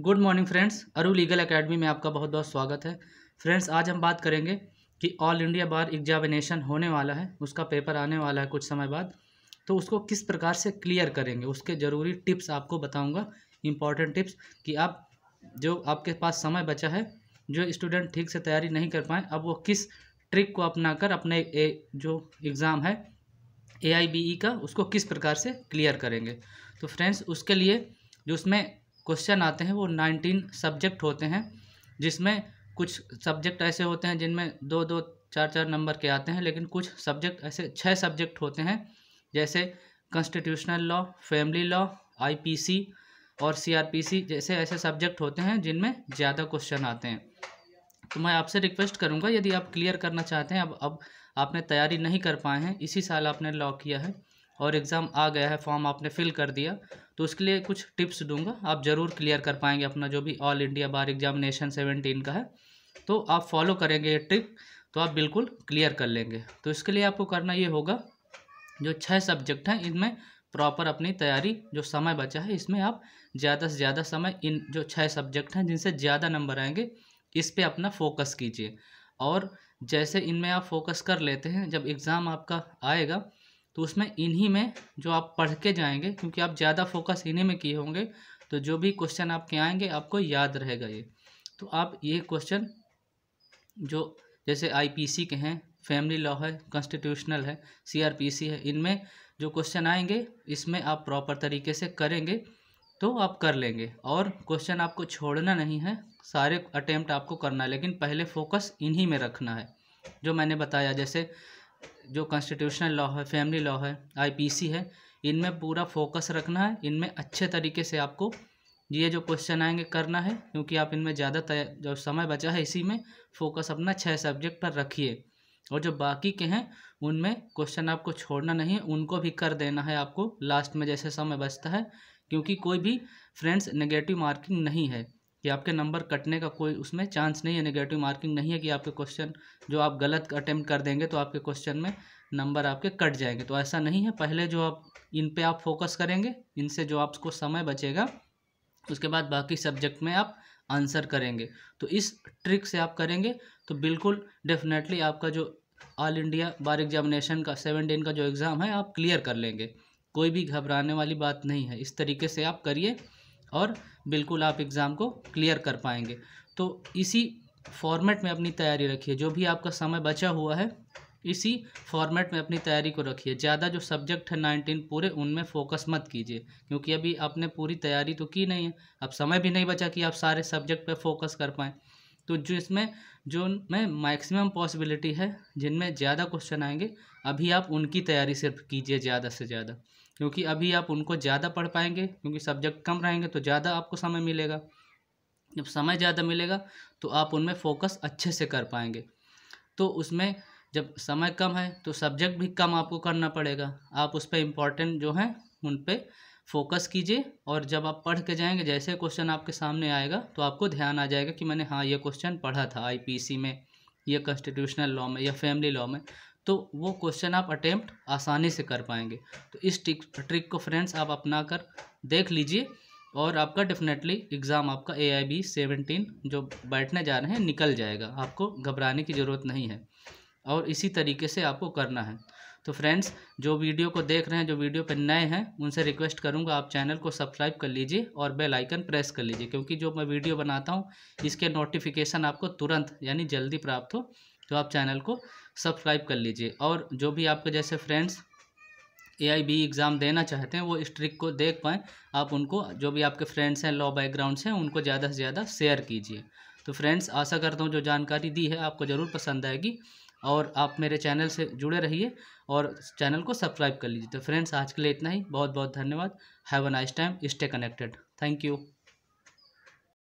good morning friends Aru legal academy में आपका बहुत बहुत स्वागत है फ्रेंड्स आज हम बात करेंगे कि ऑल इंडिया बार एग्जामिनेशन होने वाला है उसका पेपर आने वाला है कुछ समय बाद तो उसको किस प्रकार से क्लियर करेंगे उसके ज़रूरी टिप्स आपको बताऊंगा इम्पॉर्टेंट टिप्स कि आप जो आपके पास समय बचा है जो स्टूडेंट ठीक से तैयारी नहीं कर पाए अब वो किस ट्रिक को अपना कर अपने ए, जो एग्ज़ाम है ए e का उसको किस प्रकार से क्लियर करेंगे तो फ्रेंड्स उसके लिए जो उसमें क्वेश्चन आते हैं वो नाइनटीन सब्जेक्ट होते हैं जिसमें कुछ सब्जेक्ट ऐसे होते हैं जिनमें दो दो चार चार नंबर के आते हैं लेकिन कुछ सब्जेक्ट ऐसे छः सब्जेक्ट होते हैं जैसे constitutional law family law IPC और सीआरपीसी जैसे ऐसे सब्जेक्ट होते हैं जिनमें ज़्यादा क्वेश्चन आते हैं तो मैं आपसे रिक्वेस्ट करूँगा यदि आप क्लियर करना चाहते हैं अब अब आपने तैयारी नहीं कर पाए हैं इसी साल आपने लॉ किया है और एग्ज़ाम आ गया है फॉर्म आपने फिल कर दिया तो उसके लिए कुछ टिप्स दूंगा आप ज़रूर क्लियर कर पाएंगे अपना जो भी all India bar examination seventeen का है तो आप फॉलो करेंगे ये टिप तो आप बिल्कुल क्लियर कर लेंगे तो इसके लिए आपको करना ये होगा जो छः सब्जेक्ट हैं इनमें प्रॉपर अपनी तैयारी जो समय बचा है इसमें आप ज़्यादा से ज़्यादा समय इन जो छः सब्जेक्ट हैं जिनसे ज़्यादा नंबर आएंगे इस पर अपना फोकस कीजिए और जैसे इनमें आप फोकस कर लेते हैं जब एग्ज़ाम आपका आएगा तो उसमें इन्हीं में जो आप पढ़ के जाएंगे क्योंकि आप ज़्यादा फोकस इन्हीं में किए होंगे तो जो भी क्वेश्चन आपके आएंगे आपको याद रहेगा ये तो आप ये क्वेश्चन जो जैसे आईपीसी के हैं फैमिली लॉ है कॉन्स्टिट्यूशनल है सीआरपीसी है इनमें जो क्वेश्चन आएंगे इसमें आप प्रॉपर तरीके से करेंगे तो आप कर लेंगे और क्वेश्चन आपको छोड़ना नहीं है सारे अटैम्प्ट आपको करना है लेकिन पहले फोकस इन्हीं में रखना है जो मैंने बताया जैसे जो कॉन्स्टिट्यूशनल लॉ है फैमिली लॉ है आईपीसी है इनमें पूरा फोकस रखना है इनमें अच्छे तरीके से आपको ये जो क्वेश्चन आएंगे करना है क्योंकि आप इनमें ज़्यादा जो समय बचा है इसी में फोकस अपना छः सब्जेक्ट पर रखिए और जो बाकी के हैं उनमें क्वेश्चन आपको छोड़ना नहीं है उनको भी कर देना है आपको लास्ट में जैसे समय बचता है क्योंकि कोई भी फ्रेंड्स नेगेटिव मार्किंग नहीं है कि आपके नंबर कटने का कोई उसमें चांस नहीं है नेगेटिव मार्किंग नहीं है कि आपके क्वेश्चन जो आप गलत अटैम्प्ट कर देंगे तो आपके क्वेश्चन में नंबर आपके कट जाएंगे तो ऐसा नहीं है पहले जो आप इन पे आप फोकस करेंगे इनसे जो आपको समय बचेगा उसके बाद बाकी सब्जेक्ट में आप आंसर करेंगे तो इस ट्रिक से आप करेंगे तो बिल्कुल डेफिनेटली आपका जो ऑल इंडिया बार एग्जामिनेशन का सेवन का जो एग्ज़ाम है आप क्लियर कर लेंगे कोई भी घबराने वाली बात नहीं है इस तरीके से आप करिए और बिल्कुल आप एग्ज़ाम को क्लियर कर पाएंगे तो इसी फॉर्मेट में अपनी तैयारी रखिए जो भी आपका समय बचा हुआ है इसी फॉर्मेट में अपनी तैयारी को रखिए ज़्यादा जो सब्जेक्ट है नाइनटीन पूरे उनमें फोकस मत कीजिए क्योंकि अभी आपने पूरी तैयारी तो की नहीं है अब समय भी नहीं बचा कि आप सारे सब्जेक्ट पे फोकस कर पाएँ तो जो इसमें जो में मैक्सिमम पॉसिबिलिटी है जिनमें ज़्यादा क्वेश्चन आएंगे अभी आप उनकी तैयारी सिर्फ कीजिए ज़्यादा से ज़्यादा क्योंकि अभी आप उनको ज़्यादा पढ़ पाएंगे क्योंकि सब्जेक्ट कम रहेंगे तो ज़्यादा आपको समय मिलेगा जब समय ज़्यादा मिलेगा तो आप उनमें फोकस अच्छे से कर पाएंगे तो उसमें जब समय कम है तो सब्जेक्ट भी कम आपको करना पड़ेगा आप उस पर इम्पॉर्टेंट जो है उन पर फोकस कीजिए और जब आप पढ़ के जाएंगे जैसे क्वेश्चन आपके सामने आएगा तो आपको ध्यान आ जाएगा कि मैंने हाँ ये क्वेश्चन पढ़ा था आईपीसी में या कॉन्स्टिट्यूशनल लॉ में या फैमिली लॉ में तो वो क्वेश्चन आप अटेम्प्ट आसानी से कर पाएंगे तो इस ट्रिक ट्रिक को फ्रेंड्स आप अपना कर देख लीजिए और आपका डेफिनेटली एग्ज़ाम आपका ए आई बी सेवनटीन जो बैठने जा रहे हैं निकल जाएगा आपको घबराने की ज़रूरत नहीं है और इसी तरीके से आपको करना है तो फ्रेंड्स जो वीडियो को देख रहे हैं जो वीडियो पर नए हैं उनसे रिक्वेस्ट करूंगा आप चैनल को सब्सक्राइब कर लीजिए और बेल आइकन प्रेस कर लीजिए क्योंकि जो मैं वीडियो बनाता हूं इसके नोटिफिकेशन आपको तुरंत यानी जल्दी प्राप्त हो तो आप चैनल को सब्सक्राइब कर लीजिए और जो भी आपके जैसे friends A I B exam देना चाहते हैं वो इस ट्रिक को देख पाएँ आप उनको जो भी आपके फ्रेंड्स हैं लॉ बैकग्राउंड हैं उनको ज़्यादा से ज़्यादा शेयर कीजिए तो फ्रेंड्स आशा करता हूँ जो जानकारी दी है आपको ज़रूर पसंद आएगी और आप मेरे चैनल से जुड़े रहिए और चैनल को सब्सक्राइब कर लीजिए तो फ्रेंड्स आज के लिए इतना ही बहुत बहुत धन्यवाद have a nice time stay connected thank you